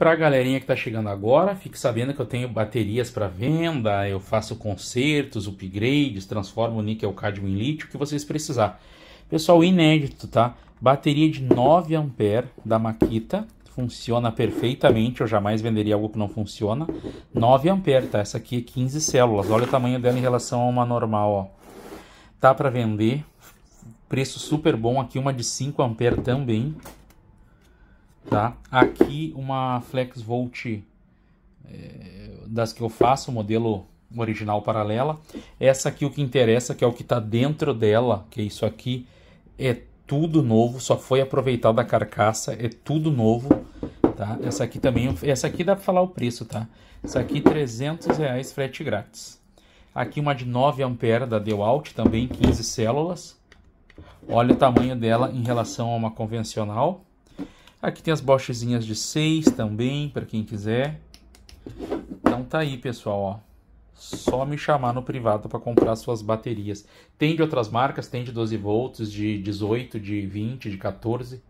Para a galerinha que está chegando agora, fique sabendo que eu tenho baterias para venda, eu faço consertos, upgrades, transformo o níquel cadmium em lítio, o que vocês precisar. Pessoal, inédito, tá? Bateria de 9 A da Makita, funciona perfeitamente, eu jamais venderia algo que não funciona. 9 A, tá? Essa aqui é 15 células, olha o tamanho dela em relação a uma normal, ó. Tá para vender, preço super bom aqui, uma de 5 A também, tá? Aqui uma Flex Volt é, das que eu faço, modelo original paralela. Essa aqui o que interessa, que é o que está dentro dela, que é isso aqui é tudo novo, só foi aproveitada a carcaça, é tudo novo, tá? Essa aqui também, essa aqui dá para falar o preço, tá? Essa aqui 300 reais frete grátis. Aqui uma de 9 ampere da Dewalt, também 15 células. Olha o tamanho dela em relação a uma convencional. Aqui tem as bochezinhas de 6 também, para quem quiser. Então tá aí, pessoal, ó. Só me chamar no privado para comprar suas baterias. Tem de outras marcas, tem de 12 volts, de 18, de 20, de 14.